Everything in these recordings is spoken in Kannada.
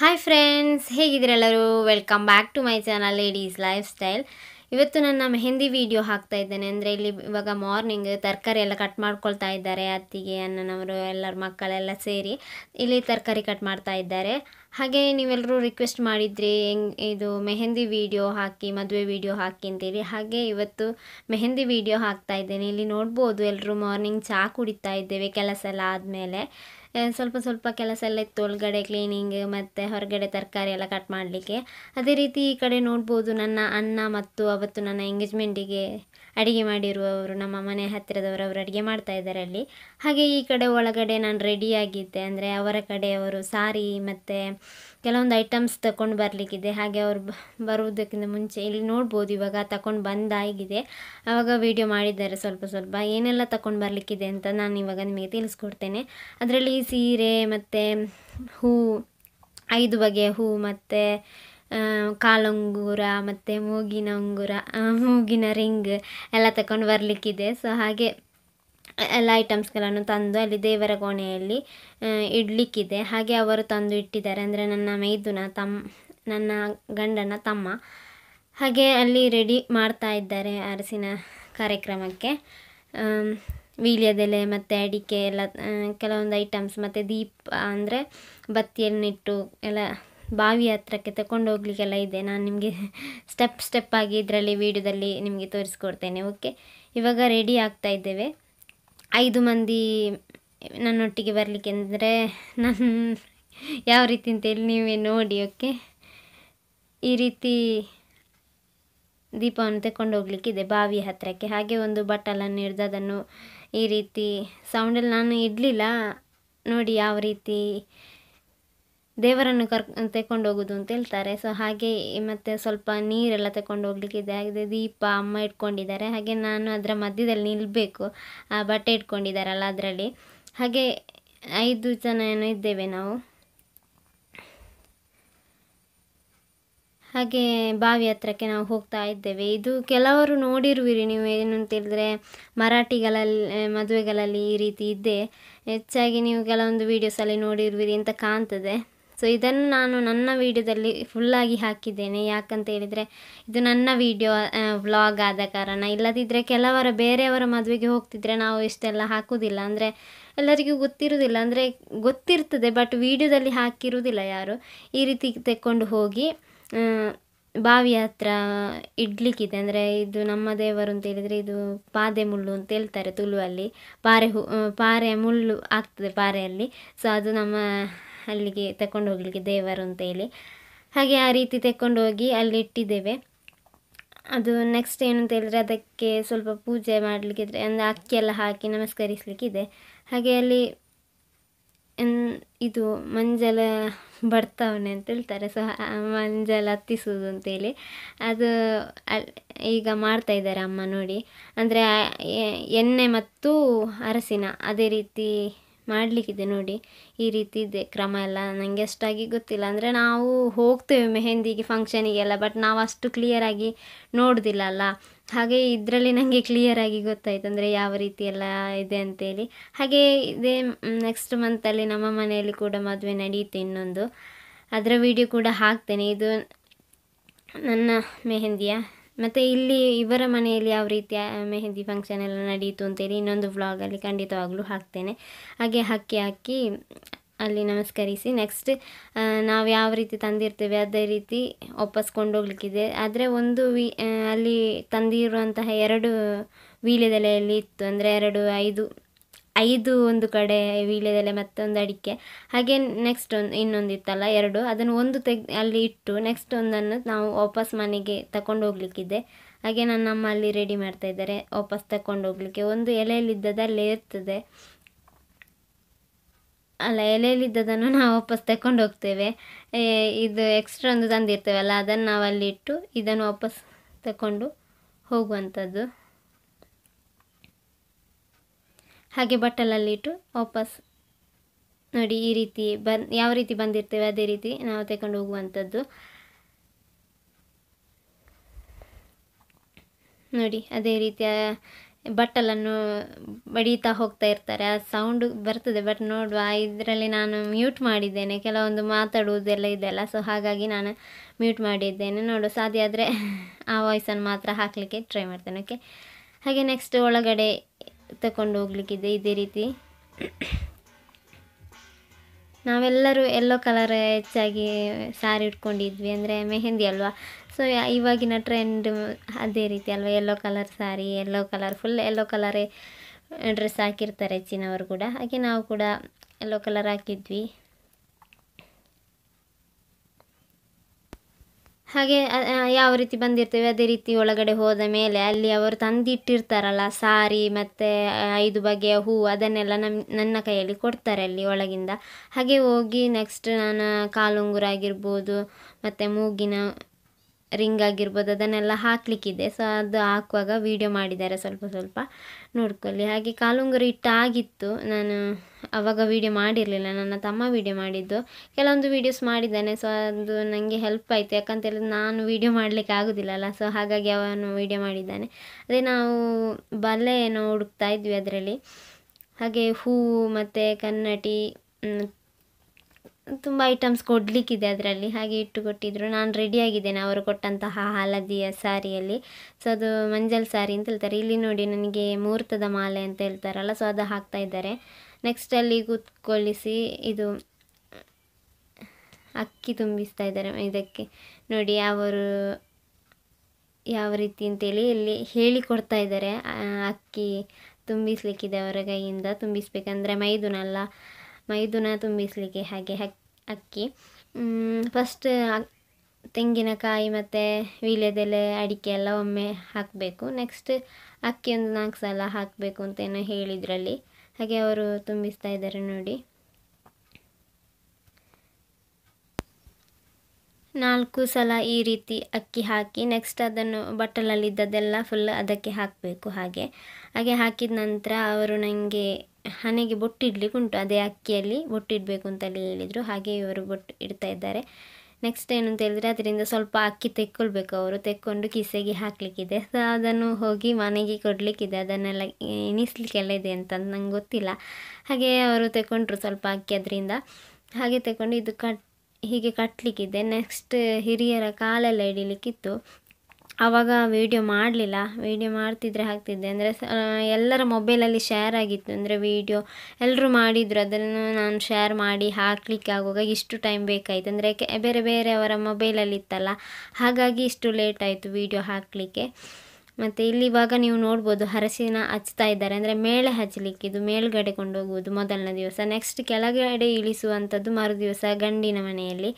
ಹಾಯ್ ಫ್ರೆಂಡ್ಸ್ ಹೇಗಿದ್ದೀರೆಲ್ಲರೂ welcome back to my channel ladies lifestyle ಇವತ್ತು ನನ್ನ ಮೆಹಂದಿ ವೀಡಿಯೋ ಹಾಕ್ತಾ ಇದ್ದೇನೆ ಅಂದರೆ ಇಲ್ಲಿ ಇವಾಗ ಮಾರ್ನಿಂಗ್ ತರಕಾರಿ ಎಲ್ಲ ಕಟ್ ಮಾಡ್ಕೊಳ್ತಾ ಇದ್ದಾರೆ ಅತ್ತಿಗೆ ಅಣ್ಣನವರು ಎಲ್ಲರ ಮಕ್ಕಳೆಲ್ಲ ಸೇರಿ ಇಲ್ಲಿ ತರಕಾರಿ ಕಟ್ ಮಾಡ್ತಾ ಇದ್ದಾರೆ ಹಾಗೆ ನೀವೆಲ್ಲರೂ ರಿಕ್ವೆಸ್ಟ್ ಮಾಡಿದ್ರಿ ಇದು ಮೆಹಂದಿ ವೀಡಿಯೋ ಹಾಕಿ ಮದುವೆ ವೀಡಿಯೋ ಹಾಕಿ ಅಂತೇಳಿ ಹಾಗೆ ಇವತ್ತು ಮೆಹಂದಿ ವೀಡಿಯೋ ಹಾಕ್ತಾ ಇದ್ದೇನೆ ಇಲ್ಲಿ ನೋಡ್ಬೋದು ಎಲ್ಲರೂ ಮಾರ್ನಿಂಗ್ ಚಹಾ ಕುಡಿತಾ ಇದ್ದೇವೆ ಕೆಲಸ ಎಲ್ಲ ಆದಮೇಲೆ ಸ್ವಲ್ಪ ಸ್ವಲ್ಪ ಕೆಲಸ ಎಲ್ಲ ಇತ್ತು ಒಳಗಡೆ ಕ್ಲೀನಿಂಗ್ ಮತ್ತು ಹೊರಗಡೆ ತರಕಾರಿ ಎಲ್ಲ ಕಟ್ ಮಾಡಲಿಕ್ಕೆ ಅದೇ ರೀತಿ ಈ ಕಡೆ ನೋಡ್ಬೋದು ನನ್ನ ಅನ್ನ ಮತ್ತು ಅವತ್ತು ನನ್ನ ಎಂಗೇಜ್ಮೆಂಟಿಗೆ ಅಡುಗೆ ಮಾಡಿರುವವರು ನಮ್ಮ ಮನೆ ಹತ್ತಿರದವರು ಅವರು ಅಡುಗೆ ಮಾಡ್ತಾ ಇದ್ದಾರೆ ಅಲ್ಲಿ ಹಾಗೆ ಈ ಕಡೆ ಒಳಗಡೆ ನಾನು ರೆಡಿಯಾಗಿದ್ದೆ ಅಂದರೆ ಅವರ ಕಡೆಯವರು ಸಾರಿ ಮತ್ತು ಕೆಲವೊಂದು ಐಟಮ್ಸ್ ತಗೊಂಡು ಬರಲಿಕ್ಕಿದೆ ಹಾಗೆ ಅವ್ರು ಬರುವುದಕ್ಕಿಂತ ಮುಂಚೆ ಇಲ್ಲಿ ನೋಡ್ಬೋದು ಇವಾಗ ತಗೊಂಡು ಬಂದಾಗಿದೆ ಆವಾಗ ವಿಡಿಯೋ ಮಾಡಿದ್ದಾರೆ ಸ್ವಲ್ಪ ಸ್ವಲ್ಪ ಏನೆಲ್ಲ ತಗೊಂಡು ಬರಲಿಕ್ಕಿದೆ ಅಂತ ನಾನು ಇವಾಗ ನಿಮಗೆ ತಿಳಿಸ್ಕೊಡ್ತೇನೆ ಅದರಲ್ಲಿ ಸೀರೆ ಮತ್ತು ಹೂ ಐದು ಬಗೆಯ ಹೂ ಮತ್ತು ಕಾಲಂಗುರ ಮತ್ತು ಮೂಗಿನ ಉಂಗುರ ಮೂಗಿನ ರಿಂಗ್ ಎಲ್ಲ ತಗೊಂಡು ಬರಲಿಕ್ಕಿದೆ ಸೊ ಹಾಗೆ ಎಲ್ಲ ಐಟಮ್ಸ್ಗಳನ್ನು ತಂದು ಅಲ್ಲಿ ದೇವರ ಕೋಣೆಯಲ್ಲಿ ಇಡಲಿಕ್ಕಿದೆ ಹಾಗೆ ಅವರು ತಂದು ಇಟ್ಟಿದ್ದಾರೆ ಅಂದರೆ ನನ್ನ ಮೈದುನ ತಮ್ಮ ನನ್ನ ಗಂಡನ ತಮ್ಮ ಹಾಗೆ ಅಲ್ಲಿ ರೆಡಿ ಮಾಡ್ತಾ ಇದ್ದಾರೆ ಅರಸಿನ ಕಾರ್ಯಕ್ರಮಕ್ಕೆ ವೀಳ್ಯದೆಲೆ ಮತ್ತು ಅಡಿಕೆ ಎಲ್ಲ ಕೆಲವೊಂದು ಐಟಮ್ಸ್ ಮತ್ತು ದೀಪ ಅಂದರೆ ಬತ್ತಿಯನ್ನಿಟ್ಟು ಎಲ್ಲ ಬಾವಿ ಹತ್ರಕ್ಕೆ ತಗೊಂಡು ಹೋಗ್ಲಿಕ್ಕೆಲ್ಲ ಇದೆ ನಾನು ನಿಮಗೆ ಸ್ಟೆಪ್ ಸ್ಟೆಪ್ ಆಗಿ ಇದರಲ್ಲಿ ವಿಡಿಯೋದಲ್ಲಿ ನಿಮಗೆ ತೋರಿಸ್ಕೊಡ್ತೇನೆ ಓಕೆ ಇವಾಗ ರೆಡಿ ಆಗ್ತಾ ಇದ್ದೇವೆ ಐದು ಮಂದಿ ನನ್ನೊಟ್ಟಿಗೆ ಬರಲಿಕ್ಕೆ ಅಂದರೆ ನನ್ನ ಯಾವ ರೀತಿ ಅಂತೇಳಿ ನೀವೇ ನೋಡಿ ಓಕೆ ಈ ರೀತಿ ದೀಪವನ್ನು ತಗೊಂಡು ಹೋಗ್ಲಿಕ್ಕಿದೆ ಬಾವಿ ಹತ್ತಿರಕ್ಕೆ ಹಾಗೆ ಒಂದು ಬಟ್ಟಲನ್ನು ಹಿಡ್ದು ಅದನ್ನು ಈ ರೀತಿ ಸೌಂಡಲ್ಲಿ ನಾನು ಇಡಲಿಲ್ಲ ನೋಡಿ ಯಾವ ರೀತಿ ದೇವರನ್ನು ಕರ್ ಹೋಗೋದು ಅಂತ ಹೇಳ್ತಾರೆ ಸೊ ಹಾಗೆ ಮತ್ತು ಸ್ವಲ್ಪ ನೀರೆಲ್ಲ ತಗೊಂಡು ಹೋಗ್ಲಿಕ್ಕಿದೆ ಹಾಗೆ ದೀಪ ಅಮ್ಮ ಇಟ್ಕೊಂಡಿದ್ದಾರೆ ಹಾಗೆ ನಾನು ಅದರ ಮಧ್ಯದಲ್ಲಿ ನಿಲ್ಲಬೇಕು ಆ ಬಟ್ಟೆ ಇಟ್ಕೊಂಡಿದ್ದಾರಲ್ಲ ಅದರಲ್ಲಿ ಹಾಗೆ ಐದು ಜನ ಏನೋ ಇದ್ದೇವೆ ನಾವು ಹಾಗೆ ಬಾವಿ ಹತ್ರಕ್ಕೆ ನಾವು ಹೋಗ್ತಾ ಇದ್ದೇವೆ ಇದು ಕೆಲವರು ನೋಡಿರುವಿರಿ ನೀವು ಏನು ಅಂತ ಹೇಳಿದ್ರೆ ಮರಾಠಿಗಳಲ್ಲಿ ಮದುವೆಗಳಲ್ಲಿ ಈ ರೀತಿ ಇದೆ ಹೆಚ್ಚಾಗಿ ನೀವು ಕೆಲವೊಂದು ವೀಡಿಯೋಸಲ್ಲಿ ನೋಡಿರುವಿರಿ ಅಂತ ಕಾಣ್ತದೆ ಸೊ ಇದನ್ನು ನಾನು ನನ್ನ ವೀಡಿಯೋದಲ್ಲಿ ಫುಲ್ಲಾಗಿ ಹಾಕಿದ್ದೇನೆ ಯಾಕಂತ ಹೇಳಿದರೆ ಇದು ನನ್ನ ವೀಡಿಯೋ ವ್ಲಾಗ್ ಆದ ಕಾರಣ ಇಲ್ಲದಿದ್ದರೆ ಕೆಲವರ ಬೇರೆಯವರ ಮದುವೆಗೆ ಹೋಗ್ತಿದ್ರೆ ನಾವು ಇಷ್ಟೆಲ್ಲ ಹಾಕೋದಿಲ್ಲ ಅಂದರೆ ಎಲ್ಲರಿಗೂ ಗೊತ್ತಿರೋದಿಲ್ಲ ಅಂದರೆ ಗೊತ್ತಿರ್ತದೆ ಬಟ್ ವಿಡಿಯೋದಲ್ಲಿ ಹಾಕಿರೋದಿಲ್ಲ ಯಾರು ಈ ರೀತಿ ತೆಕ್ಕೊಂಡು ಹೋಗಿ ಬಾವಿ ಹತ್ರ ಇಡ್ಲಿಕ್ಕಿದೆ ಅಂದರೆ ಇದು ನಮ್ಮ ದೇವರು ಅಂತ ಹೇಳಿದರೆ ಇದು ಪಾದೆ ಮುಳ್ಳು ಅಂತ ಹೇಳ್ತಾರೆ ತುಳುವಲ್ಲಿ ಪಾರೆ ಹು ಪಾರೆ ಮುಳ್ಳು ಆಗ್ತದೆ ಪಾರೆಯಲ್ಲಿ ಸೊ ಅದು ನಮ್ಮ ಅಲ್ಲಿಗೆ ತಗೊಂಡು ಹೋಗ್ಲಿಕ್ಕೆ ದೇವರು ಅಂತ ಹೇಳಿ ಹಾಗೆ ಆ ರೀತಿ ತಗೊಂಡು ಹೋಗಿ ಅಲ್ಲಿ ಇಟ್ಟಿದ್ದೇವೆ ಅದು ನೆಕ್ಸ್ಟ್ ಏನು ಅಂತ ಹೇಳಿದ್ರೆ ಅದಕ್ಕೆ ಸ್ವಲ್ಪ ಪೂಜೆ ಮಾಡಲಿಕ್ಕಿದ್ರೆ ಇದ್ರೆ ಅಕ್ಕಿ ಎಲ್ಲ ಹಾಕಿ ನಮಸ್ಕರಿಸಲಿಕ್ಕಿದೆ ಹಾಗೆ ಅಲ್ಲಿ ಇದು ಮಂಜಲ ಬರ್ತಾವನೆ ಅಂತ ಹೇಳ್ತಾರೆ ಸೊ ಮಂಜಲ ಹತ್ತಿಸೋದು ಅಂತೇಳಿ ಅದು ಈಗ ಮಾಡ್ತಾ ಇದ್ದಾರೆ ಅಮ್ಮ ನೋಡಿ ಅಂದರೆ ಎಣ್ಣೆ ಮತ್ತು ಅರಸಿನ ಅದೇ ರೀತಿ ಮಾಡಲಿಕ್ಕಿದೆ ನೋಡಿ ಈ ರೀತಿ ಇದೆ ಕ್ರಮ ಎಲ್ಲ ನನಗೆ ಅಷ್ಟಾಗಿ ಗೊತ್ತಿಲ್ಲ ಅಂದರೆ ನಾವು ಹೋಗ್ತೇವೆ ಮೆಹಂದಿಗೆ ಫಂಕ್ಷನಿಗೆಲ್ಲ ಬಟ್ ನಾವು ಅಷ್ಟು ಕ್ಲಿಯರಾಗಿ ನೋಡೋದಿಲ್ಲ ಅಲ್ಲ ಹಾಗೆ ಇದರಲ್ಲಿ ನನಗೆ ಕ್ಲಿಯರಾಗಿ ಗೊತ್ತಾಯ್ತು ಅಂದರೆ ಯಾವ ರೀತಿ ಎಲ್ಲ ಇದೆ ಅಂತೇಳಿ ಹಾಗೆ ಇದೇ ನೆಕ್ಸ್ಟ್ ಮಂತಲ್ಲಿ ನಮ್ಮ ಮನೆಯಲ್ಲಿ ಕೂಡ ಮದುವೆ ನಡೆಯುತ್ತೆ ಇನ್ನೊಂದು ಅದರ ವಿಡಿಯೋ ಕೂಡ ಹಾಕ್ತೇನೆ ಇದು ನನ್ನ ಮೆಹಂದಿಯ ಮತ್ತು ಇಲ್ಲಿ ಇವರ ಮನೆಯಲ್ಲಿ ಯಾವ ರೀತಿಯ ಮೆಹಂದಿ ಫಂಕ್ಷನ್ ಎಲ್ಲ ನಡೆಯಿತು ಅಂತೇಳಿ ಇನ್ನೊಂದು ವ್ಲಾಗಲ್ಲಿ ಖಂಡಿತವಾಗ್ಲೂ ಹಾಕ್ತೇನೆ ಹಾಗೆ ಹಾಕಿ ಹಾಕಿ ಅಲ್ಲಿ ನಮಸ್ಕರಿಸಿ ನೆಕ್ಸ್ಟ್ ನಾವು ಯಾವ ರೀತಿ ತಂದಿರ್ತೇವೆ ಅದೇ ರೀತಿ ವಾಪಸ್ ಕೊಂಡೋಗ್ಲಿಕ್ಕಿದೆ ಆದರೆ ಒಂದು ವಿ ಅಲ್ಲಿ ತಂದಿರುವಂತಹ ಎರಡು ವೀಳ್ಯದೆಲೆಯಲ್ಲಿ ಇತ್ತು ಅಂದರೆ ಎರಡು ಐದು ಐದು ಒಂದು ಕಡೆ ವೀಳ್ಯದೆಲೆ ಮತ್ತೊಂದು ಅಡಿಕೆ ಹಾಗೆ ನೆಕ್ಸ್ಟ್ ಒಂದು ಇನ್ನೊಂದು ಇತ್ತಲ್ಲ ಎರಡು ಅದನ್ನು ಒಂದು ತೆಗ್ ಅಲ್ಲಿ ಇಟ್ಟು ನೆಕ್ಸ್ಟ್ ಒಂದನ್ನು ನಾವು ವಾಪಸ್ ಮನೆಗೆ ತಗೊಂಡು ಹೋಗ್ಲಿಕ್ಕಿದೆ ಹಾಗೆ ನನ್ನ ಅಮ್ಮ ಅಲ್ಲಿ ರೆಡಿ ಮಾಡ್ತಾ ಇದ್ದಾರೆ ವಾಪಸ್ ತಗೊಂಡು ಹೋಗ್ಲಿಕ್ಕೆ ಒಂದು ಎಲೆಯಲ್ಲಿದ್ದದ್ದು ಅಲ್ಲೇ ಇರ್ತದೆ ಅಲ್ಲ ಎಲೆಯಲ್ಲಿದ್ದದನ್ನು ನಾವು ವಾಪಸ್ ತಗೊಂಡು ಹೋಗ್ತೇವೆ ಇದು ಎಕ್ಸ್ಟ್ರಾ ಒಂದು ತಂದಿರ್ತೇವಲ್ಲ ಅದನ್ನು ನಾವು ಅಲ್ಲಿ ಇಟ್ಟು ಇದನ್ನು ವಾಪಸ್ ತಗೊಂಡು ಹೋಗುವಂಥದ್ದು ಹಾಗೆ ಬಟ್ಟಲಲ್ಲಿಟ್ಟು ವಾಪಸ್ ನೋಡಿ ಈ ರೀತಿ ಬನ್ ಯಾವ ರೀತಿ ಬಂದಿರ್ತೇವೆ ಅದೇ ರೀತಿ ನಾವು ತಗೊಂಡು ಹೋಗುವಂಥದ್ದು ನೋಡಿ ಅದೇ ರೀತಿಯ ಬಟ್ಟಲನ್ನು ಬಡೀತಾ ಹೋಗ್ತಾ ಇರ್ತಾರೆ ಆ ಸೌಂಡು ಬರ್ತದೆ ಬಟ್ ನೋಡುವ ಇದರಲ್ಲಿ ನಾನು ಮ್ಯೂಟ್ ಮಾಡಿದ್ದೇನೆ ಕೆಲವೊಂದು ಮಾತಾಡುವುದೆಲ್ಲ ಅಲ್ಲ ಸೊ ಹಾಗಾಗಿ ನಾನು ಮ್ಯೂಟ್ ಮಾಡಿದ್ದೇನೆ ನೋಡು ಸಾಧ್ಯ ಆದರೆ ಆ ವಾಯ್ಸನ್ನು ಮಾತ್ರ ಹಾಕಲಿಕ್ಕೆ ಟ್ರೈ ಮಾಡ್ತೇನೆ ಓಕೆ ಹಾಗೆ ನೆಕ್ಸ್ಟ್ ಒಳಗಡೆ ತಗೊಂಡು ಹೋಗ್ಲಿಕ್ಕಿದೆ ಇದೇ ರೀತಿ ನಾವೆಲ್ಲರೂ ಎಲ್ಲೋ ಕಲರ್ ಹೆಚ್ಚಾಗಿ ಸಾರಿ ಉಟ್ಕೊಂಡಿದ್ವಿ ಅಂದರೆ ಮೆಹಂದಿ ಅಲ್ವಾ ಸೊ ಇವಾಗಿನ ಟ್ರೆಂಡ್ ಅದೇ ರೀತಿ ಅಲ್ವಾ yellow colour sari yellow colour full yellow ಕಲರೇ ಡ್ರೆಸ್ ಹಾಕಿರ್ತಾರೆ ಹೆಚ್ಚಿನವರು ಕೂಡ ಹಾಗೆ ನಾವು ಕೂಡ ಎಲ್ಲೋ ಕಲರ್ ಹಾಕಿದ್ವಿ ಹಾಗೆ ಯಾವ ರೀತಿ ಬಂದಿರ್ತೇವೆ ಅದೇ ರೀತಿ ಒಳಗಡೆ ಹೋದ ಮೇಲೆ ಅಲ್ಲಿ ಅವರು ತಂದಿಟ್ಟಿರ್ತಾರಲ್ಲ ಸಾರಿ ಮತ್ತು ಐದು ಬಗೆಯ ಹೂವು ಅದನ್ನೆಲ್ಲ ನಮ್ಮ ನನ್ನ ಕೈಯಲ್ಲಿ ಕೊಡ್ತಾರೆ ಅಲ್ಲಿ ಒಳಗಿಂದ ಹಾಗೆ ಹೋಗಿ ನೆಕ್ಸ್ಟ್ ನಾನು ಕಾಲುಂಗುರ ಆಗಿರ್ಬೋದು ಮತ್ತು ಮೂಗಿನ ರಿಂಗ್ ಆಗಿರ್ಬೋದು ಅದನ್ನೆಲ್ಲ ಹಾಕ್ಲಿಕ್ಕಿದೆ ಸೊ ಅದು ಹಾಕುವಾಗ ವೀಡಿಯೋ ಮಾಡಿದ್ದಾರೆ ಸ್ವಲ್ಪ ಸ್ವಲ್ಪ ನೋಡ್ಕೊಳ್ಳಿ ಹಾಗೆ ಕಾಲುಂಗುರು ಇಟ್ಟಾಗಿತ್ತು ನಾನು ಆವಾಗ ವೀಡಿಯೋ ಮಾಡಿರಲಿಲ್ಲ ನನ್ನ ತಮ್ಮ ವೀಡಿಯೋ ಮಾಡಿದ್ದು ಕೆಲವೊಂದು ವೀಡಿಯೋಸ್ ಮಾಡಿದ್ದಾನೆ ಸೊ ಅದು ನನಗೆ ಹೆಲ್ಪ್ ಆಯಿತು ಯಾಕಂತ ಹೇಳಿದ್ರೆ ನಾನು ವೀಡಿಯೋ ಮಾಡಲಿಕ್ಕೆ ಆಗೋದಿಲ್ಲಲ್ಲ ಸೊ ಹಾಗಾಗಿ ಅವನು ವೀಡಿಯೋ ಮಾಡಿದ್ದಾನೆ ಅದೇ ನಾವು ಬಲೆ ಏನೋ ಹುಡುಕ್ತಾ ಇದ್ವಿ ಅದರಲ್ಲಿ ಹಾಗೆ ಹೂವು ಮತ್ತು ಕನ್ನಟಿ ತುಂಬ ಐಟಮ್ಸ್ ಕೊಡಲಿಕ್ಕಿದೆ ಅದರಲ್ಲಿ ಹಾಗೆ ಇಟ್ಟು ಕೊಟ್ಟಿದ್ದರು ನಾನು ರೆಡಿಯಾಗಿದ್ದೇನೆ ಅವರು ಕೊಟ್ಟಂತಹ ಹಳದಿಯ ಸಾರಿಯಲ್ಲಿ ಸೊ ಅದು ಮಂಜಲ್ ಸಾರಿ ಅಂತ ಹೇಳ್ತಾರೆ ಇಲ್ಲಿ ನೋಡಿ ನನಗೆ ಮುಹೂರ್ತದ ಮಾಲೆ ಅಂತ ಹೇಳ್ತಾರಲ್ಲ ಸೊ ಅದು ಹಾಕ್ತಾ ಇದ್ದಾರೆ ನೆಕ್ಸ್ಟ್ ಅಲ್ಲಿ ಕೂತ್ಕೊಳ್ಳಿಸಿ ಇದು ಅಕ್ಕಿ ತುಂಬಿಸ್ತಾ ಇದ್ದಾರೆ ಇದಕ್ಕೆ ನೋಡಿ ಅವರು ಯಾವ ರೀತಿ ಅಂತೇಳಿ ಇಲ್ಲಿ ಹೇಳಿಕೊಡ್ತಾ ಇದ್ದಾರೆ ಅಕ್ಕಿ ತುಂಬಿಸ್ಲಿಕ್ಕಿದೆ ಅವರ ಕೈಯಿಂದ ತುಂಬಿಸ್ಬೇಕಂದ್ರೆ ಮೈದುನಲ್ಲ ಮೈದುನ ತುಂಬಿಸ್ಲಿಕ್ಕೆ ಹಾಗೆ ಅಕ್ಕಿ ಅಕ್ಕಿ ಫಸ್ಟ್ ತೆಂಗಿನಕಾಯಿ ಮತ್ತು ವೀಳ್ಯದೆಲೆ ಅಡಿಕೆ ಎಲ್ಲ ಒಮ್ಮೆ ಹಾಕಬೇಕು ನೆಕ್ಸ್ಟ್ ಅಕ್ಕಿ ಒಂದು ನಾಲ್ಕು ಸಲ ಹಾಕಬೇಕು ಅಂತೇನೋ ಹೇಳಿದ್ರಲ್ಲಿ ಹಾಗೆ ಅವರು ತುಂಬಿಸ್ತಾ ಇದ್ದಾರೆ ನೋಡಿ ನಾಲ್ಕು ಸಲ ಈ ರೀತಿ ಅಕ್ಕಿ ಹಾಕಿ ನೆಕ್ಸ್ಟ್ ಅದನ್ನು ಬಟ್ಟಲಲ್ಲಿದ್ದದೆಲ್ಲ ಫುಲ್ ಅದಕ್ಕೆ ಹಾಕಬೇಕು ಹಾಗೆ ಹಾಗೆ ಹಾಕಿದ ನಂತರ ಅವರು ನನಗೆ ಹಣೆಗೆ ಬೊಟ್ಟಿಡ್ಲಿಕ್ಕೆ ಉಂಟು ಅದೇ ಅಕ್ಕಿಯಲ್ಲಿ ಬೊಟ್ಟಿಡಬೇಕು ಅಂತ ಹೇಳಿದರು ಹಾಗೆ ಇವರು ಬೊಟ್ಟು ಇಡ್ತಾ ಇದ್ದಾರೆ ನೆಕ್ಸ್ಟ್ ಏನು ಅಂತ ಹೇಳಿದರೆ ಅದರಿಂದ ಸ್ವಲ್ಪ ಅಕ್ಕಿ ತೆಕ್ಕೊಳ್ಬೇಕು ಅವರು ತೆಕ್ಕೊಂಡು ಕಿಸೆಗೆ ಹಾಕಲಿಕ್ಕಿದೆ ಸೊ ಅದನ್ನು ಹೋಗಿ ಮನೆಗೆ ಕೊಡಲಿಕ್ಕಿದೆ ಅದನ್ನೆಲ್ಲ ಎಣಿಸ್ಲಿಕ್ಕೆಲ್ಲ ಇದೆ ಅಂತ ನಂಗೆ ಗೊತ್ತಿಲ್ಲ ಹಾಗೆ ಅವರು ತೆಕ್ಕೊಂಡ್ರು ಸ್ವಲ್ಪ ಅಕ್ಕಿ ಅದರಿಂದ ಹಾಗೆ ತೆಕೊಂಡು ಇದು ಕಟ್ ಹೀಗೆ ಕಟ್ಟಲಿಕ್ಕಿದೆ ನೆಕ್ಸ್ಟ್ ಹಿರಿಯರ ಕಾಲೆಲ್ಲ ಹಿಡಿಲಿಕ್ಕಿತ್ತು ಆವಾಗ ವೀಡಿಯೋ ಮಾಡಲಿಲ್ಲ ವೀಡಿಯೋ ಮಾಡ್ತಿದ್ರೆ ಹಾಕ್ತಿದ್ದೆ ಅಂದರೆ ಎಲ್ಲರ ಮೊಬೈಲಲ್ಲಿ ಶೇರ್ ಆಗಿತ್ತು ಅಂದರೆ ವೀಡಿಯೋ ಎಲ್ಲರೂ ಮಾಡಿದರು ಅದನ್ನು ನಾನು ಶೇರ್ ಮಾಡಿ ಹಾಕಲಿಕ್ಕೆ ಆಗುವಾಗ ಇಷ್ಟು ಟೈಮ್ ಬೇಕಾಯಿತು ಅಂದರೆ ಬೇರೆ ಬೇರೆ ಅವರ ಮೊಬೈಲಲ್ಲಿ ಇತ್ತಲ್ಲ ಹಾಗಾಗಿ ಇಷ್ಟು ಲೇಟ್ ಆಯಿತು ವೀಡಿಯೋ ಹಾಕಲಿಕ್ಕೆ ಮತ್ತು ಇಲ್ಲಿ ಇವಾಗ ನೀವು ನೋಡ್ಬೋದು ಹರಸಿನ ಹಚ್ತಾ ಇದ್ದಾರೆ ಅಂದರೆ ಮೇಳೆ ಹಚ್ಚಲಿಕ್ಕಿದು ಮೇಲ್ಗಡೆ ಕೊಂಡೋಗುವುದು ಮೊದಲನೇ ದಿವಸ ನೆಕ್ಸ್ಟ್ ಕೆಳಗಡೆ ಇಳಿಸುವಂಥದ್ದು ಮರು ದಿವಸ ಗಂಡಿನ ಮನೆಯಲ್ಲಿ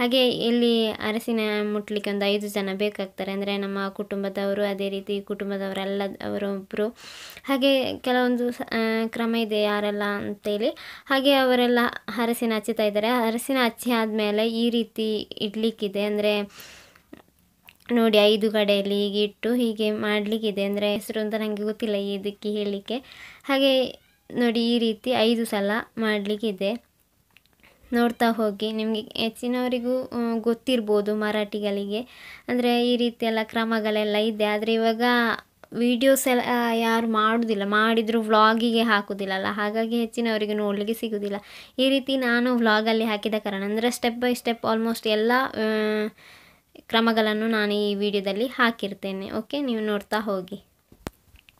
ಹಾಗೆ ಇಲ್ಲಿ ಅರಸಿನ ಮುಟ್ಲಿಕ್ಕೆ ಒಂದು ಐದು ಜನ ಬೇಕಾಗ್ತಾರೆ ಅಂದರೆ ನಮ್ಮ ಕುಟುಂಬದವರು ಅದೇ ರೀತಿ ಕುಟುಂಬದವರೆಲ್ಲ ಅವರೊಬ್ಬರು ಹಾಗೆ ಕೆಲವೊಂದು ಕ್ರಮ ಇದೆ ಯಾರೆಲ್ಲ ಅಂತೇಳಿ ಹಾಗೆ ಅವರೆಲ್ಲ ಹರಸಿನ ಹಚ್ಚುತ್ತಾ ಇದ್ದಾರೆ ಹರಸಿನ ಹಚ್ಚಿ ಆದಮೇಲೆ ಈ ರೀತಿ ಇಡ್ಲಿಕ್ಕಿದೆ ಅಂದರೆ ನೋಡಿ ಐದು ಕಡೆಯಲ್ಲಿ ಹೀಗೆ ಇಟ್ಟು ಹೀಗೆ ಮಾಡಲಿಕ್ಕಿದೆ ಅಂದರೆ ಹೆಸರು ಅಂತ ನನಗೆ ಗೊತ್ತಿಲ್ಲ ಇದಕ್ಕೆ ಹೇಳಲಿಕ್ಕೆ ಹಾಗೆ ನೋಡಿ ಈ ರೀತಿ ಐದು ಸಲ ಮಾಡಲಿಕ್ಕಿದೆ ನೋಡ್ತಾ ಹೋಗಿ ನಿಮಗೆ ಹೆಚ್ಚಿನವರಿಗೂ ಗೊತ್ತಿರ್ಬೋದು ಮರಾಠಿಗಳಿಗೆ ಅಂದರೆ ಈ ರೀತಿ ಎಲ್ಲ ಕ್ರಮಗಳೆಲ್ಲ ಇದೆ ಆದರೆ ಇವಾಗ ವೀಡಿಯೋಸ್ ಎಲ್ಲ ಯಾರು ಮಾಡೋದಿಲ್ಲ ಮಾಡಿದರೂ ವ್ಲಾಗಿಗೆ ಹಾಕೋದಿಲ್ಲಲ್ಲ ಹಾಗಾಗಿ ಹೆಚ್ಚಿನವರಿಗೆ ನೋಡಲಿಕ್ಕೆ ಸಿಗೋದಿಲ್ಲ ಈ ರೀತಿ ನಾನು ವ್ಲಾಗಲ್ಲಿ ಹಾಕಿದ ಕಾರಣ ಅಂದರೆ ಸ್ಟೆಪ್ ಬೈ ಸ್ಟೆಪ್ ಆಲ್ಮೋಸ್ಟ್ ಎಲ್ಲ ಕ್ರಮಗಳನ್ನು ನಾನು ಈ ವಿಡಿಯೋದಲ್ಲಿ ಹಾಕಿರ್ತೇನೆ ಓಕೆ ನೀವು ನೋಡ್ತಾ ಹೋಗಿ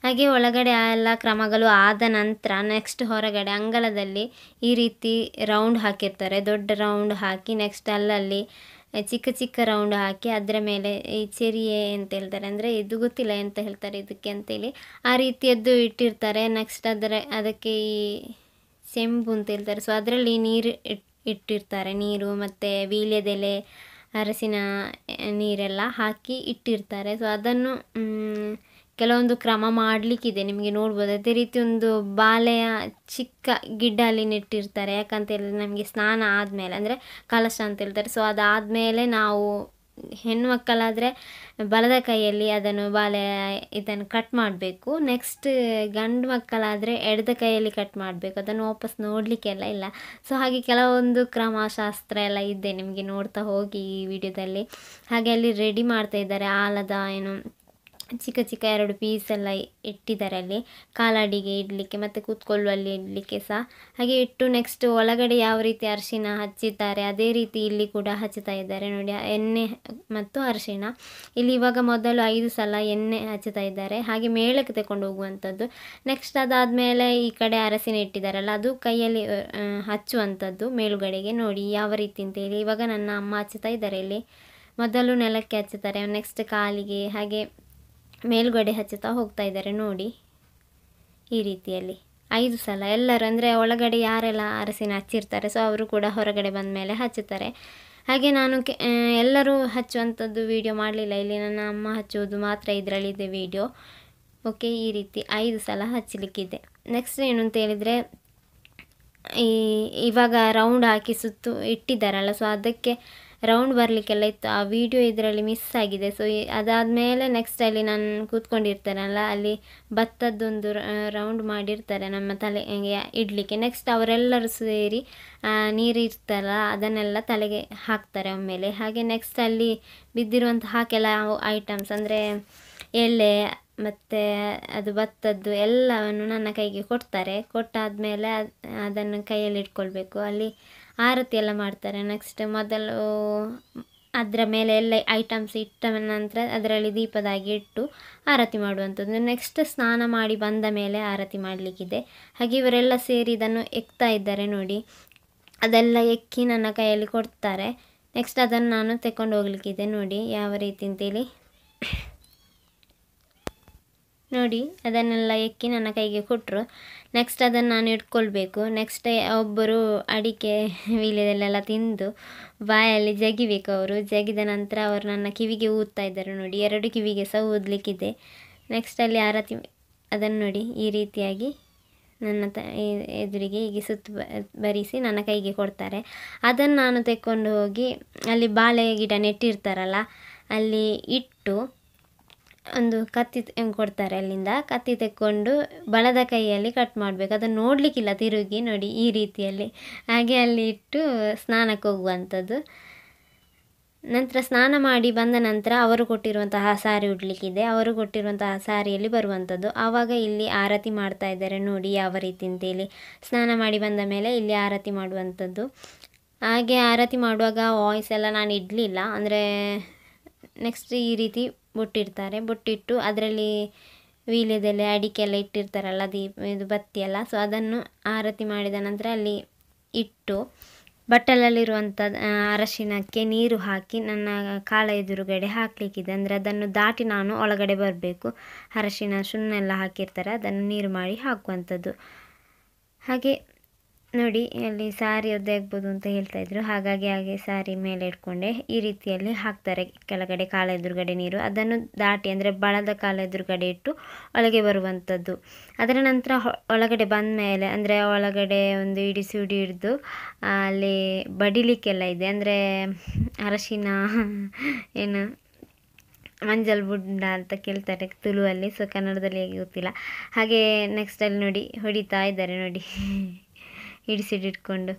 ಹಾಗೆ ಒಳಗಡೆ ಎಲ್ಲ ಕ್ರಮಗಳು ಆದ ನಂತರ ನೆಕ್ಸ್ಟ್ ಹೊರಗಡೆ ಅಂಗಳದಲ್ಲಿ ಈ ರೀತಿ ರೌಂಡ್ ಹಾಕಿರ್ತಾರೆ ದೊಡ್ಡ ರೌಂಡ್ ಹಾಕಿ ನೆಕ್ಸ್ಟ್ ಅಲ್ಲಲ್ಲಿ ಚಿಕ್ಕ ಚಿಕ್ಕ ರೌಂಡ್ ಹಾಕಿ ಅದರ ಮೇಲೆ ಈ ಚೆರಿಯೆ ಅಂತ ಹೇಳ್ತಾರೆ ಅಂದರೆ ಇದು ಗೊತ್ತಿಲ್ಲ ಎಂತ ಹೇಳ್ತಾರೆ ಇದಕ್ಕೆ ಅಂತೇಳಿ ಆ ರೀತಿಯದ್ದು ಇಟ್ಟಿರ್ತಾರೆ ನೆಕ್ಸ್ಟ್ ಅದರ ಅದಕ್ಕೆ ಈ ಸೆಂಬು ಅಂತ ಹೇಳ್ತಾರೆ ಸೊ ಅದರಲ್ಲಿ ನೀರು ಇಟ್ಟಿರ್ತಾರೆ ನೀರು ಮತ್ತು ವೀಳ್ಯದೆಲೆ ಅರಸಿನ ನೀರೆಲ್ಲ ಹಾಕಿ ಇಟ್ಟಿರ್ತಾರೆ ಸೊ ಅದನ್ನು ಕೆಲವೊಂದು ಕ್ರಮ ಮಾಡಲಿಕ್ಕಿದೆ ನಿಮಗೆ ನೋಡ್ಬೋದು ಅದೇ ರೀತಿ ಒಂದು ಬಾಲೆಯ ಚಿಕ್ಕ ಗಿಡ್ಡ ಅಲ್ಲಿ ನೆಟ್ಟಿರ್ತಾರೆ ಯಾಕಂತ ಹೇಳಿದ್ರೆ ನಮಗೆ ಸ್ನಾನ ಆದಮೇಲೆ ಅಂದರೆ ಕಲಶ ಅಂತ ಹೇಳ್ತಾರೆ ಸೊ ಅದಾದಮೇಲೆ ನಾವು ಹೆಣ್ಣು ಮಕ್ಕಳಾದರೆ ಬಲದ ಕೈಯಲ್ಲಿ ಅದನ್ನು ಬಾಳೆ ಇದನ್ನು ಕಟ್ ಮಾಡಬೇಕು ನೆಕ್ಸ್ಟ್ ಗಂಡು ಮಕ್ಕಳಾದರೆ ಎಡದ ಕೈಯಲ್ಲಿ ಕಟ್ ಮಾಡಬೇಕು ಅದನ್ನು ವಾಪಸ್ ನೋಡಲಿಕ್ಕೆಲ್ಲ ಇಲ್ಲ ಸೊ ಹಾಗೆ ಕೆಲವೊಂದು ಕ್ರಮಶಾಸ್ತ್ರ ಎಲ್ಲ ಇದೆ ನಿಮಗೆ ನೋಡ್ತಾ ಹೋಗಿ ಈ ವಿಡಿಯೋದಲ್ಲಿ ಹಾಗೆ ಅಲ್ಲಿ ರೆಡಿ ಮಾಡ್ತಾ ಇದ್ದಾರೆ ಆಲದ ಏನು ಚಿಕ್ಕ ಚಿಕ್ಕ ಎರಡು ಪೀಸೆಲ್ಲ ಇಟ್ಟಿದ್ದಾರೆ ಅಲ್ಲಿ ಕಾಲಾಡಿಗೆ ಇಡಲಿಕ್ಕೆ ಮತ್ತು ಕೂತ್ಕೊಳ್ಳುವಲ್ಲಿ ಇಡಲಿಕ್ಕೆ ಸಹ ಹಾಗೆ ಇಟ್ಟು ನೆಕ್ಸ್ಟ್ ಒಳಗಡೆ ಯಾವ ರೀತಿ ಅರಿಶಿನ ಹಚ್ಚಿದ್ದಾರೆ ಅದೇ ರೀತಿ ಇಲ್ಲಿ ಕೂಡ ಹಚ್ಚುತ್ತಾ ಇದ್ದಾರೆ ನೋಡಿ ಎಣ್ಣೆ ಮತ್ತು ಅರಿಶಿನ ಇಲ್ಲಿ ಇವಾಗ ಮೊದಲು ಐದು ಸಲ ಎಣ್ಣೆ ಹಚ್ಚುತ್ತಾ ಇದ್ದಾರೆ ಹಾಗೆ ಮೇಳಕ್ಕೆ ತಗೊಂಡು ಹೋಗುವಂಥದ್ದು ನೆಕ್ಸ್ಟ್ ಅದಾದಮೇಲೆ ಈ ಕಡೆ ಅರಸಿನ ಇಟ್ಟಿದ್ದಾರಲ್ಲ ಅದು ಕೈಯಲ್ಲಿ ಹಚ್ಚುವಂಥದ್ದು ಮೇಲುಗಡೆಗೆ ನೋಡಿ ಯಾವ ರೀತಿ ಅಂತ ಹೇಳಿ ಇವಾಗ ನನ್ನ ಅಮ್ಮ ಹಚ್ಚುತ್ತಾ ಇದ್ದಾರೆ ಇಲ್ಲಿ ಮೊದಲು ನೆಲಕ್ಕೆ ಹಚ್ಚುತ್ತಾರೆ ನೆಕ್ಸ್ಟ್ ಕಾಲಿಗೆ ಹಾಗೆ ಮೇಲುಗಡೆ ಹಚ್ಚುತ್ತಾ ಹೋಗ್ತಾ ಇದ್ದಾರೆ ನೋಡಿ ಈ ರೀತಿಯಲ್ಲಿ ಐದು ಸಲ ಎಲ್ಲರೂ ಅಂದರೆ ಒಳಗಡೆ ಯಾರೆಲ್ಲ ಅರಸಿನ ಹಚ್ಚಿರ್ತಾರೆ ಸೊ ಅವರು ಕೂಡ ಹೊರಗಡೆ ಬಂದ ಮೇಲೆ ಹಚ್ಚುತ್ತಾರೆ ಹಾಗೆ ನಾನು ಕೆ ಎಲ್ಲರೂ ಹಚ್ಚುವಂಥದ್ದು ವೀಡಿಯೋ ಮಾಡಲಿಲ್ಲ ಇಲ್ಲಿ ನನ್ನ ಅಮ್ಮ ಹಚ್ಚುವುದು ಮಾತ್ರ ಇದರಲ್ಲಿದೆ ವೀಡಿಯೋ ಓಕೆ ಈ ರೀತಿ ಐದು ಸಲ ಹಚ್ಚಲಿಕ್ಕಿದೆ ನೆಕ್ಸ್ಟ್ ಏನು ಅಂತ ಹೇಳಿದರೆ ಈ ಇವಾಗ ರೌಂಡ್ ಹಾಕಿ ಸುತ್ತು ಇಟ್ಟಿದ್ದಾರಲ್ಲ ಸೊ ಅದಕ್ಕೆ ರೌಂಡ್ ಬರಲಿಕ್ಕೆಲ್ಲ ಇತ್ತು ಆ ವಿಡಿಯೋ ಇದರಲ್ಲಿ ಮಿಸ್ ಆಗಿದೆ ಸೊ ಅದಾದಮೇಲೆ ನೆಕ್ಸ್ಟ್ ಅಲ್ಲಿ ನಾನು ಕೂತ್ಕೊಂಡಿರ್ತಾರಲ್ಲ ಅಲ್ಲಿ ಭತ್ತದ್ದೊಂದು ರೌಂಡ್ ಮಾಡಿರ್ತಾರೆ ನಮ್ಮ ತಲೆ ಇಡಲಿಕ್ಕೆ ನೆಕ್ಸ್ಟ್ ಅವರೆಲ್ಲರೂ ಸೇರಿ ನೀರಿರ್ತಲ್ಲ ಅದನ್ನೆಲ್ಲ ತಲೆಗೆ ಹಾಕ್ತಾರೆ ಒಮ್ಮೆಲೆ ಹಾಗೆ ನೆಕ್ಸ್ಟ್ ಅಲ್ಲಿ ಬಿದ್ದಿರುವಂತಹ ಕೆಲವು ಐಟಮ್ಸ್ ಅಂದರೆ ಎಲೆ ಮತ್ತು ಅದು ಭತ್ತದ್ದು ಎಲ್ಲವನ್ನು ನನ್ನ ಕೈಗೆ ಕೊಡ್ತಾರೆ ಮೇಲೆ ಅದನ್ನು ಕೈಯಲ್ಲಿ ಇಟ್ಕೊಳ್ಬೇಕು ಅಲ್ಲಿ ಆರತಿ ಎಲ್ಲ ಮಾಡ್ತಾರೆ ನೆಕ್ಸ್ಟ್ ಮೊದಲು ಅದರ ಮೇಲೆ ಎಲ್ಲ ಐಟಮ್ಸ್ ಇಟ್ಟ ನಂತರ ಅದರಲ್ಲಿ ದೀಪದಾಗಿ ಇಟ್ಟು ಆರತಿ ಮಾಡುವಂಥದ್ದು ನೆಕ್ಸ್ಟ್ ಸ್ನಾನ ಮಾಡಿ ಬಂದ ಮೇಲೆ ಆರತಿ ಮಾಡಲಿಕ್ಕಿದೆ ಹಾಗೆ ಇವರೆಲ್ಲ ಸೇರಿ ಇದನ್ನು ಎಕ್ತಾ ಇದ್ದಾರೆ ನೋಡಿ ಅದೆಲ್ಲ ಎಕ್ಕಿ ನನ್ನ ಕೈಯಲ್ಲಿ ಕೊಡ್ತಾರೆ ನೆಕ್ಸ್ಟ್ ಅದನ್ನು ನಾನು ತಗೊಂಡು ಹೋಗ್ಲಿಕ್ಕಿದೆ ನೋಡಿ ಯಾವ ರೀತಿ ಅಂತೇಳಿ ನೋಡಿ ಅದನ್ನೆಲ್ಲ ಎಕ್ಕಿ ನನ್ನ ಕೈಗೆ ಕೊಟ್ಟರು ನೆಕ್ಸ್ಟ್ ಅದನ್ನು ನಾನು ಇಟ್ಕೊಳ್ಬೇಕು ನೆಕ್ಸ್ಟ್ ಒಬ್ಬರು ಅಡಿಕೆ ವೀಳ್ಯದಲ್ಲೆಲ್ಲ ತಿಂದು ಬಾಯಲ್ಲಿ ಜಗಿಬೇಕು ಅವರು ಜಗಿದ ನಂತರ ಅವರು ನನ್ನ ಕಿವಿಗೆ ಊದ್ತಾ ಇದ್ದಾರೆ ನೋಡಿ ಎರಡು ಕಿವಿಗೆ ಸಹ ಊದಲಿಕ್ಕಿದೆ ನೆಕ್ಸ್ಟ್ ಅಲ್ಲಿ ಆರತಿ ಅದನ್ನು ನೋಡಿ ಈ ರೀತಿಯಾಗಿ ನನ್ನ ತ ಎದುರಿಗೆ ಹೀಗೆ ಸುತ್ತು ಬರಿಸಿ ನನ್ನ ಕೈಗೆ ಕೊಡ್ತಾರೆ ಅದನ್ನು ನಾನು ತೆಕ್ಕೊಂಡು ಹೋಗಿ ಅಲ್ಲಿ ಬಾಳೆ ಗಿಡ ನೆಟ್ಟಿರ್ತಾರಲ್ಲ ಅಲ್ಲಿ ಇಟ್ಟು ಒಂದು ಕತ್ತಿ ಕೊಡ್ತಾರೆ ಅಲ್ಲಿಂದ ಕತ್ತಿ ತೆಕ್ಕೊಂಡು ಬಲದ ಕೈಯಲ್ಲಿ ಕಟ್ ಮಾಡಬೇಕು ಅದನ್ನು ನೋಡಲಿಕ್ಕಿಲ್ಲ ತಿರುಗಿ ನೋಡಿ ಈ ರೀತಿಯಲ್ಲಿ ಹಾಗೆ ಅಲ್ಲಿ ಇಟ್ಟು ಸ್ನಾನಕ್ಕೆ ಹೋಗುವಂಥದ್ದು ನಂತರ ಸ್ನಾನ ಮಾಡಿ ಬಂದ ನಂತರ ಅವರು ಕೊಟ್ಟಿರುವಂತಹ ಸಾರಿ ಉಡ್ಲಿಕ್ಕಿದೆ ಅವರು ಕೊಟ್ಟಿರುವಂತಹ ಸಾರಿಯಲ್ಲಿ ಬರುವಂಥದ್ದು ಆವಾಗ ಇಲ್ಲಿ ಆರತಿ ಮಾಡ್ತಾ ಇದ್ದಾರೆ ನೋಡಿ ಯಾವ ರೀತಿ ಅಂತೇಳಿ ಸ್ನಾನ ಮಾಡಿ ಬಂದ ಮೇಲೆ ಇಲ್ಲಿ ಆರತಿ ಮಾಡುವಂಥದ್ದು ಹಾಗೆ ಆರತಿ ಮಾಡುವಾಗ ವಾಯ್ಸ್ ಎಲ್ಲ ನಾನು ಇಡಲಿಲ್ಲ ಅಂದರೆ ನೆಕ್ಸ್ಟ್ ಈ ರೀತಿ ಬುಟ್ಟಿರ್ತಾರೆ ಬುಟ್ಟಿಟ್ಟು ಅದರಲ್ಲಿ ವೀಳ್ಯದೆಲೆ ಅಡಿಕೆ ಎಲ್ಲ ಇಟ್ಟಿರ್ತಾರಲ್ಲ ದೀಪ ಇದು ಬತ್ತಿ ಎಲ್ಲ ಸೊ ಅದನ್ನು ಆರತಿ ಮಾಡಿದ ನಂತರ ಅಲ್ಲಿ ಇಟ್ಟು ಬಟ್ಟಲಲ್ಲಿರುವಂಥ ಅರಶಿನಕ್ಕೆ ನೀರು ಹಾಕಿ ನನ್ನ ಕಾಳ ಎದುರುಗಡೆ ಹಾಕಲಿಕ್ಕಿದೆ ಅಂದರೆ ಅದನ್ನು ದಾಟಿ ನಾನು ಒಳಗಡೆ ಬರಬೇಕು ಅರಶಿನ ಸುಣ್ಣ ಎಲ್ಲ ಹಾಕಿರ್ತಾರೆ ಅದನ್ನು ನೀರು ಮಾಡಿ ಹಾಕುವಂಥದ್ದು ಹಾಗೆ ನೋಡಿ ಅಲ್ಲಿ ಸಾರಿ ಆಗ್ಬೋದು ಅಂತ ಹೇಳ್ತಾ ಇದ್ರು ಹಾಗಾಗಿ ಹಾಗೆ ಸಾರಿ ಮೇಲೆ ಇಟ್ಕೊಂಡೆ ಈ ರೀತಿಯಲ್ಲಿ ಹಾಕ್ತಾರೆ ಕೆಳಗಡೆ ಕಾಲ ಎದುರುಗಡೆ ನೀರು ಅದನ್ನು ದಾಟಿ ಅಂದರೆ ಬಳದ ಕಾಲ ಎದುರುಗಡೆ ಇಟ್ಟು ಒಳಗೆ ಬರುವಂಥದ್ದು ಅದರ ನಂತರ ಒಳಗಡೆ ಬಂದ ಮೇಲೆ ಅಂದರೆ ಒಳಗಡೆ ಒಂದು ಇಡಿಸಿ ಉಡಿ ಹಿಡಿದು ಅಲ್ಲಿ ಬಡಿಲಿಕ್ಕೆಲ್ಲ ಇದೆ ಅಂದರೆ ಅರಶಿನ ಏನು ಮಂಜಲ್ ಬುಡ್ಡ ಅಂತ ಕೇಳ್ತಾರೆ ತುಳುವಲ್ಲಿ ಸೊ ಕನ್ನಡದಲ್ಲಿ ಹೇಗೆ ಗೊತ್ತಿಲ್ಲ ಹಾಗೆ ನೆಕ್ಸ್ಟ್ ಅಲ್ಲಿ ನೋಡಿ ಹೊಡಿತಾ ಇದ್ದಾರೆ ನೋಡಿ ಹಿಡಿಸಿಡಿಟ್ಕೊಂಡು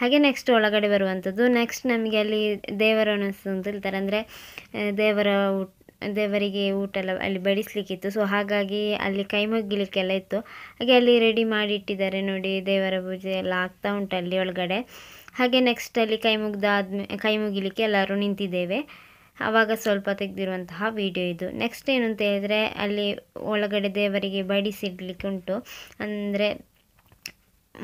ಹಾಗೆ ನೆಕ್ಸ್ಟ್ ಒಳಗಡೆ ಬರುವಂಥದ್ದು ನೆಕ್ಸ್ಟ್ ನಮಗೆ ಅಲ್ಲಿ ದೇವರ ಹೇಳ್ತಾರೆ ಅಂದರೆ ದೇವರ ಊಟ ದೇವರಿಗೆ ಊಟ ಎಲ್ಲ ಅಲ್ಲಿ ಬಡಿಸ್ಲಿಕ್ಕಿತ್ತು ಸೊ ಹಾಗಾಗಿ ಅಲ್ಲಿ ಕೈ ಮುಗ್ಗಿಲಿಕ್ಕೆಲ್ಲ ಇತ್ತು ಹಾಗೆ ಅಲ್ಲಿ ರೆಡಿ ಮಾಡಿ ಇಟ್ಟಿದ್ದಾರೆ ನೋಡಿ ದೇವರ ಪೂಜೆ ಎಲ್ಲ ಆಗ್ತಾ ಉಂಟು ಅಲ್ಲಿ ಒಳಗಡೆ ಹಾಗೆ ನೆಕ್ಸ್ಟ್ ಅಲ್ಲಿ ಕೈ ಕೈಮುಗಿಲಿಕ್ಕೆ ಕೈ ಮುಗಿಲಿಕ್ಕೆ ಎಲ್ಲರೂ ನಿಂತಿದ್ದೇವೆ ಆವಾಗ ಸ್ವಲ್ಪ ತೆಗೆದಿರುವಂತಹ ವಿಡಿಯೋ ಇದು ನೆಕ್ಸ್ಟ್ ಏನು ಅಂತ ಹೇಳಿದರೆ ಅಲ್ಲಿ ಒಳಗಡೆ ದೇವರಿಗೆ ಬಡಿಸಿಡ್ಲಿಕ್ಕೆ ಉಂಟು ಅಂದರೆ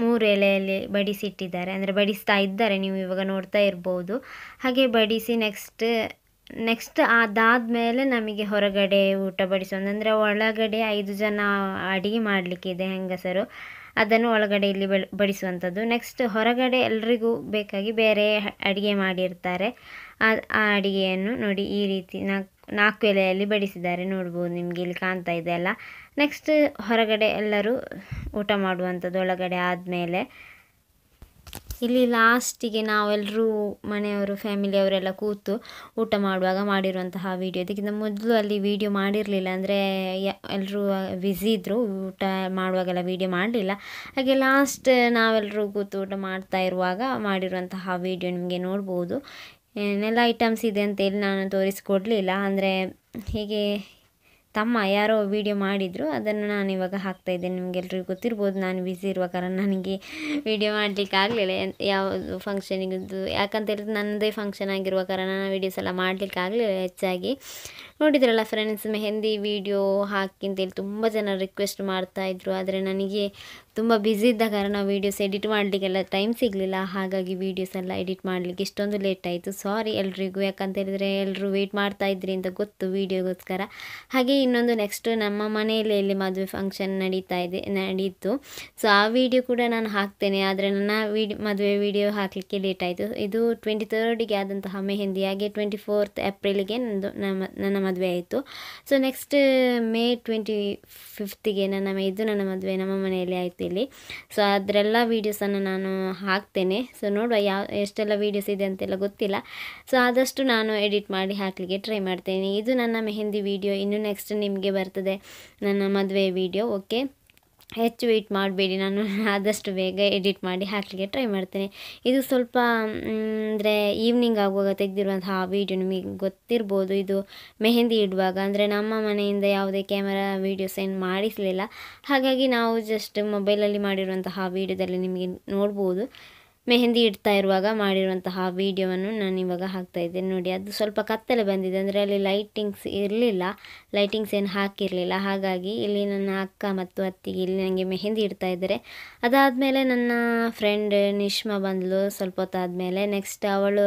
ಮೂರು ಎಲೆಯಲ್ಲಿ ಬಡಿಸಿಟ್ಟಿದ್ದಾರೆ ಅಂದರೆ ಬಡಿಸ್ತಾ ಇದ್ದಾರೆ ನೀವು ಇವಾಗ ನೋಡ್ತಾ ಇರ್ಬೋದು ಹಾಗೆ ಬಡಿಸಿ ನೆಕ್ಸ್ಟ್ ನೆಕ್ಸ್ಟ್ ಮೇಲೆ ನಮಗೆ ಹೊರಗಡೆ ಊಟ ಬಡಿಸೋದು ಅಂದರೆ ಒಳಗಡೆ ಐದು ಜನ ಅಡುಗೆ ಮಾಡಲಿಕ್ಕಿದೆ ಹೆಂಗಸರು ಅದನ್ನು ಒಳಗಡೆ ಇಲ್ಲಿ ಬಡಿಸುವಂಥದ್ದು ನೆಕ್ಸ್ಟ್ ಹೊರಗಡೆ ಎಲ್ರಿಗೂ ಬೇಕಾಗಿ ಬೇರೆ ಅಡುಗೆ ಮಾಡಿರ್ತಾರೆ ಆ ಆ ಅಡುಗೆಯನ್ನು ನೋಡಿ ಈ ರೀತಿ ನಾಲ್ಕು ನಾಲ್ಕು ಎಲೆಯಲ್ಲಿ ಬಡಿಸಿದ್ದಾರೆ ನೋಡ್ಬೋದು ನಿಮಗೆ ಇಲ್ಲಿ ಕಾಣ್ತಾ ಇದೆ ಅಲ್ಲ ನೆಕ್ಸ್ಟ್ ಹೊರಗಡೆ ಎಲ್ಲರೂ ಊಟ ಮಾಡುವಂಥದ್ದು ಒಳಗಡೆ ಆದಮೇಲೆ ಇಲ್ಲಿ ಲಾಸ್ಟಿಗೆ ನಾವೆಲ್ಲರೂ ಮನೆಯವರು ಫ್ಯಾಮಿಲಿಯವರೆಲ್ಲ ಕೂತು ಊಟ ಮಾಡುವಾಗ ಮಾಡಿರುವಂತಹ ವೀಡಿಯೋ ಇದಕ್ಕಿಂತ ಮೊದಲು ಅಲ್ಲಿ ವೀಡಿಯೋ ಮಾಡಿರಲಿಲ್ಲ ಅಂದರೆ ಎಲ್ಲರೂ ಬ್ಯುಸಿ ಇದ್ದರು ಊಟ ಮಾಡುವಾಗೆಲ್ಲ ವೀಡಿಯೋ ಮಾಡಲಿಲ್ಲ ಹಾಗೆ ಲಾಸ್ಟ್ ನಾವೆಲ್ಲರೂ ಕೂತು ಊಟ ಮಾಡ್ತಾ ಇರುವಾಗ ಮಾಡಿರುವಂತಹ ವೀಡಿಯೋ ನಿಮಗೆ ನೋಡ್ಬೋದು ಏನೆಲ್ಲ ಐಟಮ್ಸ್ ಇದೆ ಅಂತೇಳಿ ನಾನು ತೋರಿಸ್ಕೊಡ್ಲಿಲ್ಲ ಅಂದರೆ ಹೀಗೆ ತಮ್ಮ ಯಾರೋ ವಿಡಿಯೋ ಮಾಡಿದರು ಅದನ್ನು ನಾನು ಇವಾಗ ಹಾಕ್ತಾಯಿದ್ದೇನೆ ನಿಮಗೆಲ್ಲರಿಗೂ ಗೊತ್ತಿರ್ಬೋದು ನಾನು ಬ್ಯುಸಿ ಇರುವ ಕಾರಣ ನನಗೆ ವೀಡಿಯೋ ಮಾಡಲಿಕ್ಕೆ ಆಗಲಿಲ್ಲ ಯಾವುದು ಫಂಕ್ಷನಿಗಿದ್ದು ಯಾಕಂತ ಹೇಳಿದ್ರೆ ನನ್ನದೇ ಫಂಕ್ಷನ್ ಆಗಿರುವ ಕಾರಣ ನಾನು ವೀಡಿಯೋಸ್ ಎಲ್ಲ ಮಾಡಲಿಕ್ಕೆ ಆಗಲಿಲ್ಲ ಹೆಚ್ಚಾಗಿ ನೋಡಿದ್ರಲ್ಲ ಫ್ರೆಂಡ್ಸ್ ಮೆಹಂದಿ ವಿಡಿಯೋ ಹಾಕಿ ಅಂತೇಳಿ ತುಂಬ ಜನ ರಿಕ್ವೆಸ್ಟ್ ಮಾಡ್ತಾಯಿದ್ರು ಆದರೆ ನನಗೆ ತುಂಬ ಬ್ಯುಸಿ ಇದ್ದ ಕಾರಣ ವೀಡಿಯೋಸ್ ಎಡಿಟ್ ಮಾಡಲಿಕ್ಕೆಲ್ಲ ಟೈಮ್ ಸಿಗಲಿಲ್ಲ ಹಾಗಾಗಿ ವೀಡಿಯೋಸ್ ಎಲ್ಲ ಎಡಿಟ್ ಮಾಡಲಿಕ್ಕೆ ಇಷ್ಟೊಂದು ಲೇಟ್ ಆಯಿತು ಸಾರಿ ಎಲ್ರಿಗೂ ಯಾಕಂತ ಹೇಳಿದರೆ ಎಲ್ಲರೂ ವೇಟ್ ಮಾಡ್ತಾ ಇದ್ರಿ ಅಂತ ಗೊತ್ತು ವೀಡಿಯೋಗೋಸ್ಕರ ಹಾಗೆ ಇನ್ನೊಂದು ನೆಕ್ಸ್ಟ್ ನಮ್ಮ ಮನೆಯಲ್ಲಿ ಇಲ್ಲಿ ಮದುವೆ ಫಂಕ್ಷನ್ ನಡೀತಾ ಇದೆ ನಡೀತು ಸೊ ಆ ವಿಡಿಯೋ ಕೂಡ ನಾನು ಹಾಕ್ತೇನೆ ಆದರೆ ನನ್ನ ವಿಡಿಯೋ ಮದುವೆ ವಿಡಿಯೋ ಹಾಕಲಿಕ್ಕೆ ಲೇಟ್ ಆಯಿತು ಇದು ಟ್ವೆಂಟಿ ತರ್ಡಿಗೆ ಆದಂತಹ ಮೆಹಂದಿ ಹಾಗೆ ಟ್ವೆಂಟಿ ಫೋರ್ತ್ ಏಪ್ರಿಲಿಗೆ ನನ್ನದು ನಮ್ಮ ನನ್ನ ಮದುವೆ ಆಯಿತು ಸೊ ನೆಕ್ಸ್ಟ್ ಮೇ ಟ್ವೆಂಟಿ ಫಿಫ್ತಿಗೆ ನನ್ನ ಇದು ನನ್ನ ಮದುವೆ ನಮ್ಮ ಮನೆಯಲ್ಲಿ ಆಯಿತು ಇಲ್ಲಿ ಸೊ ಅದರೆಲ್ಲ ವೀಡಿಯೋಸನ್ನು ನಾನು ಹಾಕ್ತೇನೆ ಸೊ ನೋಡುವ ಯಾವ ಎಷ್ಟೆಲ್ಲ ವೀಡಿಯೋಸ್ ಇದೆ ಅಂತೆಲ್ಲ ಗೊತ್ತಿಲ್ಲ ಸೊ ಆದಷ್ಟು ನಾನು ಎಡಿಟ್ ಮಾಡಿ ಹಾಕಲಿಕ್ಕೆ ಟ್ರೈ ಮಾಡ್ತೇನೆ ಇದು ನನ್ನ ಮೆಹಂದಿ ವೀಡಿಯೋ ಇನ್ನು ನೆಕ್ಸ್ಟ್ ನಿಮಗೆ ಬರ್ತದೆ ನನ್ನ ಮದುವೆ ವೀಡಿಯೋ ಓಕೆ ಹೆಚ್ಚು ವೆಯ್ಟ್ ಮಾಡಬೇಡಿ ನಾನು ಆದಷ್ಟು ಬೇಗ ಎಡಿಟ್ ಮಾಡಿ ಹಾಕಲಿಕ್ಕೆ ಟ್ರೈ ಮಾಡ್ತೇನೆ ಇದು ಸ್ವಲ್ಪ ಅಂದರೆ ಈವ್ನಿಂಗ್ ಆಗುವಾಗ ತೆಗೆದಿರುವಂತಹ ವೀಡಿಯೋ ನಿಮಗೆ ಗೊತ್ತಿರ್ಬೋದು ಇದು ಮೆಹಂದಿ ಇಡುವಾಗ ಅಂದರೆ ನಮ್ಮ ಮನೆಯಿಂದ ಯಾವುದೇ ಕ್ಯಾಮರಾ ವೀಡಿಯೋಸ್ ಸೆಂಡ್ ಮಾಡಿಸಲಿಲ್ಲ ಹಾಗಾಗಿ ನಾವು ಜಸ್ಟ್ ಮೊಬೈಲಲ್ಲಿ ಮಾಡಿರುವಂತಹ ವೀಡಿಯೋದಲ್ಲಿ ನಿಮಗೆ ನೋಡ್ಬೋದು ಮೆಹಂದಿ ಇಡ್ತಾ ಇರುವಾಗ ಮಾಡಿರುವಂತಹ ವೀಡಿಯೋವನ್ನು ನಾನು ಇವಾಗ ಹಾಕ್ತಾ ಇದ್ದೇನೆ ನೋಡಿ ಅದು ಸ್ವಲ್ಪ ಕತ್ತಲೆ ಬಂದಿದೆ ಅಂದರೆ ಅಲ್ಲಿ ಲೈಟಿಂಗ್ಸ್ ಇರಲಿಲ್ಲ ಲೈಟಿಂಗ್ಸ್ ಏನು ಹಾಕಿರಲಿಲ್ಲ ಹಾಗಾಗಿ ಇಲ್ಲಿ ನನ್ನ ಅಕ್ಕ ಮತ್ತು ಅತ್ತಿಗೆ ಇಲ್ಲಿ ನನಗೆ ಮೆಹಂದಿ ಇಡ್ತಾ ಇದ್ದಾರೆ ಅದಾದಮೇಲೆ ನನ್ನ ಫ್ರೆಂಡ್ ನಿಶ್ಮಾ ಬಂದಳು ಸ್ವಲ್ಪ ಹೊತ್ತಾದಮೇಲೆ ನೆಕ್ಸ್ಟ್ ಅವಳು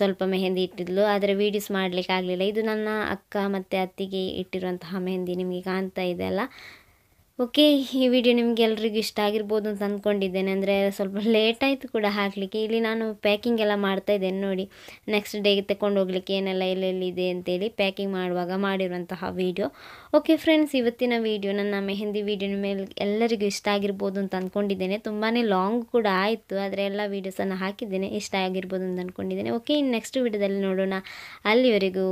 ಸ್ವಲ್ಪ ಮೆಹಂದಿ ಇಟ್ಟಿದ್ಲು ಆದರೆ ವೀಡಿಯೋಸ್ ಮಾಡಲಿಕ್ಕೆ ಆಗಲಿಲ್ಲ ಇದು ನನ್ನ ಅಕ್ಕ ಮತ್ತು ಅತ್ತಿಗೆ ಇಟ್ಟಿರುವಂತಹ ಮೆಹಂದಿ ನಿಮಗೆ ಕಾಣ್ತಾ ಇದೆ ಅಲ್ಲ ಓಕೆ ಈ ವಿಡಿಯೋ ನಿಮ್ಗೆ ಎಲ್ರಿಗೂ ಇಷ್ಟ ಆಗಿರ್ಬೋದು ಅಂತ ಅಂದ್ಕೊಂಡಿದ್ದೇನೆ ಅಂದರೆ ಸ್ವಲ್ಪ ಲೇಟ್ ಆಯಿತು ಕೂಡ ಹಾಕಲಿಕ್ಕೆ ಇಲ್ಲಿ ನಾನು ಪ್ಯಾಕಿಂಗ್ ಎಲ್ಲ ಮಾಡ್ತಾ ಇದ್ದೇನೆ ನೋಡಿ ನೆಕ್ಸ್ಟ್ ಡೇಗೆ ತಗೊಂಡು ಹೋಗ್ಲಿಕ್ಕೆ ಏನೆಲ್ಲ ಎಲ್ಲೆಲ್ಲಿದೆ ಅಂತೇಳಿ ಪ್ಯಾಕಿಂಗ್ ಮಾಡುವಾಗ ಮಾಡಿರುವಂತಹ ವೀಡಿಯೋ ಓಕೆ ಫ್ರೆಂಡ್ಸ್ ಇವತ್ತಿನ ವೀಡಿಯೋ ನನ್ನ ಮೆಹಂದಿ ವೀಡಿಯೋ ಮೇಲೆ ಎಲ್ಲರಿಗೂ ಇಷ್ಟ ಆಗಿರ್ಬೋದು ಅಂತ ಅಂದ್ಕೊಂಡಿದ್ದೇನೆ ತುಂಬಾ ಲಾಂಗ್ ಕೂಡ ಆಯಿತು ಆದರೆ ಎಲ್ಲ ವೀಡಿಯೋಸನ್ನು ಹಾಕಿದ್ದೇನೆ ಇಷ್ಟ ಆಗಿರ್ಬೋದು ಅಂತ ಅಂದ್ಕೊಂಡಿದ್ದೇನೆ ಓಕೆ ಇನ್ನು ನೆಕ್ಸ್ಟ್ ವೀಡಿಯೋದಲ್ಲಿ ನೋಡೋಣ ಅಲ್ಲಿವರೆಗೂ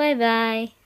ಬಾಯ್ ಬಾಯ್